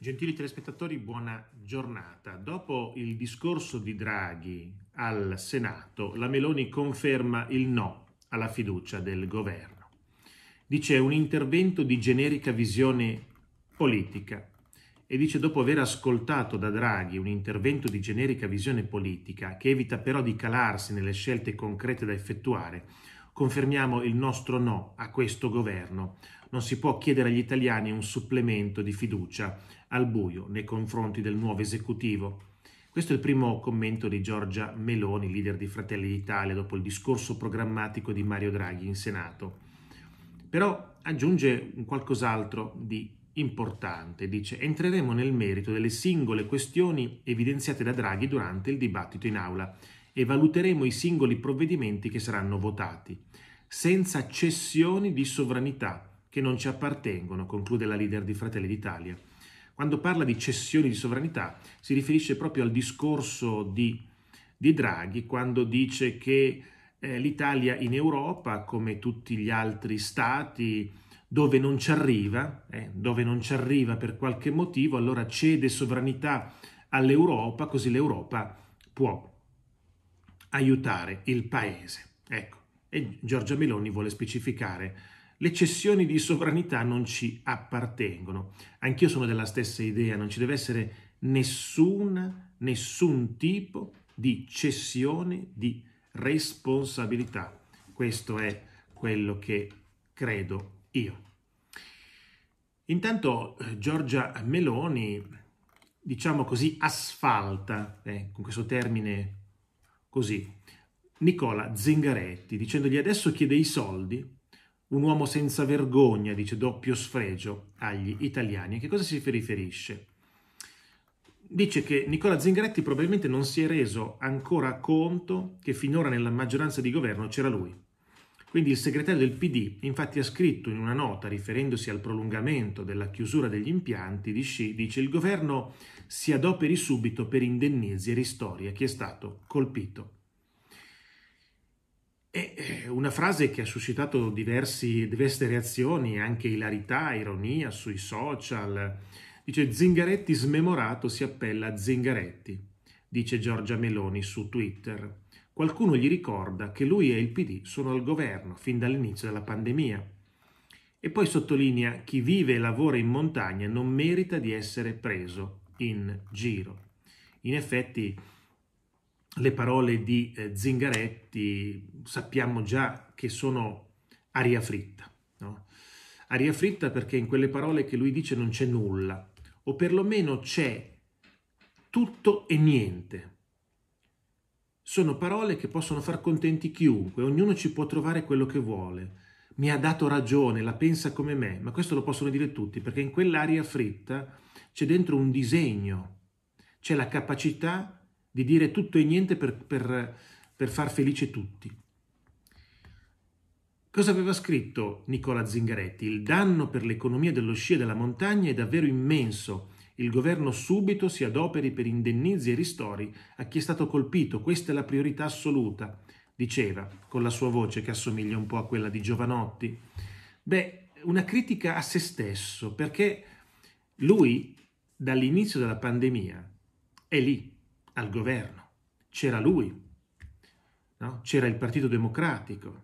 Gentili telespettatori, buona giornata. Dopo il discorso di Draghi al Senato, la Meloni conferma il no alla fiducia del governo. Dice un intervento di generica visione politica e dice dopo aver ascoltato da Draghi un intervento di generica visione politica che evita però di calarsi nelle scelte concrete da effettuare, confermiamo il nostro no a questo governo. Non si può chiedere agli italiani un supplemento di fiducia al buio nei confronti del nuovo esecutivo. Questo è il primo commento di Giorgia Meloni, leader di Fratelli d'Italia, dopo il discorso programmatico di Mario Draghi in Senato. Però aggiunge qualcos'altro di importante, dice entreremo nel merito delle singole questioni evidenziate da Draghi durante il dibattito in aula e valuteremo i singoli provvedimenti che saranno votati, senza cessioni di sovranità che non ci appartengono, conclude la leader di Fratelli d'Italia. Quando parla di cessioni di sovranità si riferisce proprio al discorso di, di Draghi quando dice che eh, l'Italia in Europa, come tutti gli altri stati, dove non ci arriva, eh, dove non ci arriva per qualche motivo, allora cede sovranità all'Europa, così l'Europa può aiutare il paese. Ecco, e Giorgia Meloni vuole specificare le cessioni di sovranità non ci appartengono. Anch'io sono della stessa idea, non ci deve essere nessuna, nessun tipo di cessione di responsabilità. Questo è quello che credo io. Intanto eh, Giorgia Meloni, diciamo così, asfalta, eh, con questo termine così Nicola Zingaretti dicendogli adesso chiede i soldi, un uomo senza vergogna, dice doppio sfregio agli italiani. A che cosa si riferisce? Dice che Nicola Zingaretti probabilmente non si è reso ancora conto che finora nella maggioranza di governo c'era lui. Quindi il segretario del PD infatti ha scritto in una nota riferendosi al prolungamento della chiusura degli impianti di sci, dice il governo si adoperi subito per indennizi e ristori a chi è stato colpito. È eh, una frase che ha suscitato diversi, diverse reazioni, anche ilarità, ironia sui social. Dice Zingaretti smemorato si appella a Zingaretti, dice Giorgia Meloni su Twitter qualcuno gli ricorda che lui e il PD sono al governo fin dall'inizio della pandemia. E poi sottolinea chi vive e lavora in montagna non merita di essere preso in giro. In effetti le parole di eh, Zingaretti sappiamo già che sono aria fritta. No? Aria fritta perché in quelle parole che lui dice non c'è nulla, o perlomeno c'è tutto e niente. Sono parole che possono far contenti chiunque, ognuno ci può trovare quello che vuole. Mi ha dato ragione, la pensa come me, ma questo lo possono dire tutti, perché in quell'aria fritta c'è dentro un disegno, c'è la capacità di dire tutto e niente per, per, per far felice tutti. Cosa aveva scritto Nicola Zingaretti? Il danno per l'economia dello sci e della montagna è davvero immenso il governo subito si adoperi per indennizi e ristori a chi è stato colpito, questa è la priorità assoluta, diceva con la sua voce che assomiglia un po' a quella di Giovanotti. Beh, una critica a se stesso, perché lui dall'inizio della pandemia è lì, al governo. C'era lui, no? c'era il Partito Democratico.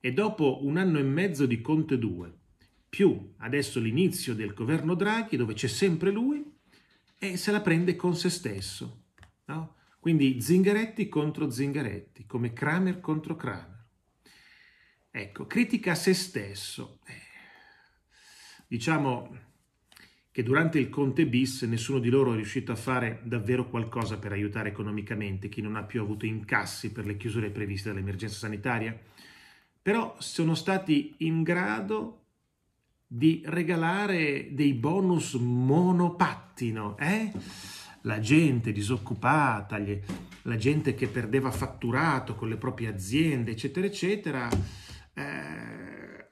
E dopo un anno e mezzo di Conte 2, più adesso l'inizio del governo Draghi, dove c'è sempre lui, e se la prende con se stesso. No? Quindi Zingaretti contro Zingaretti, come Kramer contro Kramer. Ecco, critica a se stesso. Eh, diciamo che durante il Conte bis nessuno di loro è riuscito a fare davvero qualcosa per aiutare economicamente chi non ha più avuto incassi per le chiusure previste dall'emergenza sanitaria, però sono stati in grado di regalare dei bonus monopattino, eh? La gente disoccupata, la gente che perdeva fatturato con le proprie aziende, eccetera, eccetera. Eh...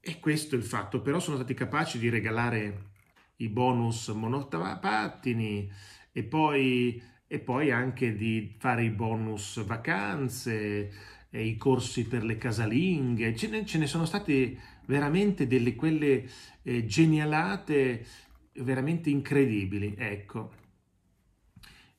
E questo è il fatto, però sono stati capaci di regalare i bonus monopattini e poi, e poi anche di fare i bonus vacanze, i corsi per le casalinghe, ce ne, ce ne sono state veramente delle quelle eh, genialate veramente incredibili, ecco.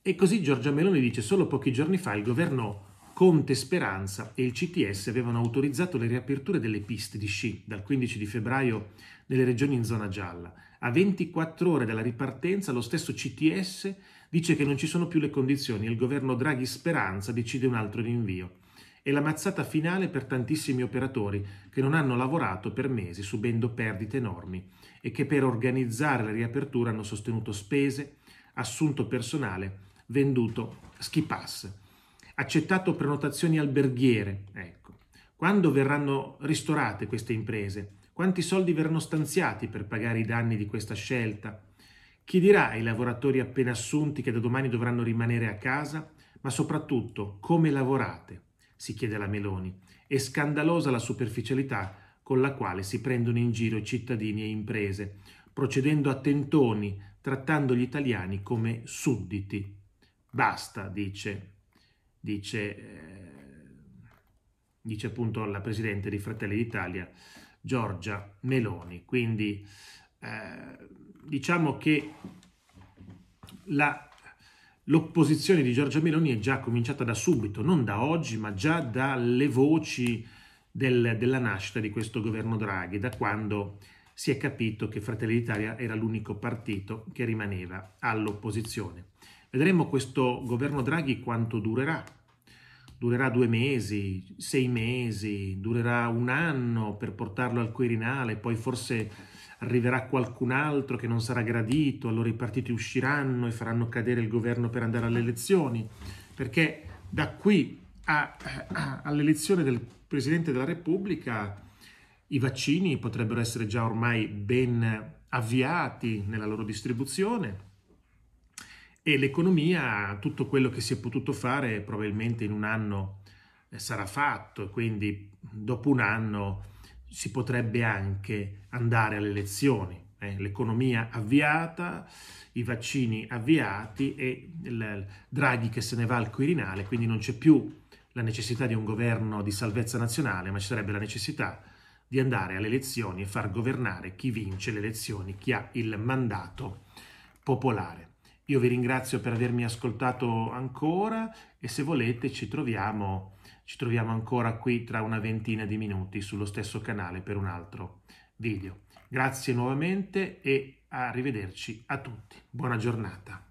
E così Giorgia Meloni dice solo pochi giorni fa il governo Conte Speranza e il CTS avevano autorizzato le riaperture delle piste di sci dal 15 di febbraio nelle regioni in zona gialla. A 24 ore dalla ripartenza lo stesso CTS dice che non ci sono più le condizioni e il governo Draghi Speranza decide un altro rinvio è la mazzata finale per tantissimi operatori che non hanno lavorato per mesi subendo perdite enormi e che per organizzare la riapertura hanno sostenuto spese, assunto personale, venduto ski pass, accettato prenotazioni alberghiere. Ecco. Quando verranno ristorate queste imprese? Quanti soldi verranno stanziati per pagare i danni di questa scelta? Chi dirà ai lavoratori appena assunti che da domani dovranno rimanere a casa? Ma soprattutto, come lavorate? si chiede la Meloni. È scandalosa la superficialità con la quale si prendono in giro cittadini e imprese, procedendo a tentoni, trattando gli italiani come sudditi. Basta, dice, dice, eh, dice appunto la Presidente di Fratelli d'Italia, Giorgia Meloni. Quindi eh, diciamo che la l'opposizione di Giorgia Meloni è già cominciata da subito, non da oggi, ma già dalle voci del, della nascita di questo governo Draghi, da quando si è capito che Fratelli d'Italia era l'unico partito che rimaneva all'opposizione. Vedremo questo governo Draghi quanto durerà. Durerà due mesi, sei mesi, durerà un anno per portarlo al Quirinale, poi forse arriverà qualcun altro che non sarà gradito, allora i partiti usciranno e faranno cadere il governo per andare alle elezioni, perché da qui eh, all'elezione del Presidente della Repubblica i vaccini potrebbero essere già ormai ben avviati nella loro distribuzione e l'economia, tutto quello che si è potuto fare probabilmente in un anno eh, sarà fatto quindi dopo un anno si potrebbe anche andare alle elezioni, eh? l'economia avviata, i vaccini avviati e Draghi che se ne va al Quirinale, quindi non c'è più la necessità di un governo di salvezza nazionale, ma ci sarebbe la necessità di andare alle elezioni e far governare chi vince le elezioni, chi ha il mandato popolare. Io vi ringrazio per avermi ascoltato ancora e se volete ci troviamo, ci troviamo ancora qui tra una ventina di minuti sullo stesso canale per un altro video. Grazie nuovamente e arrivederci a tutti. Buona giornata.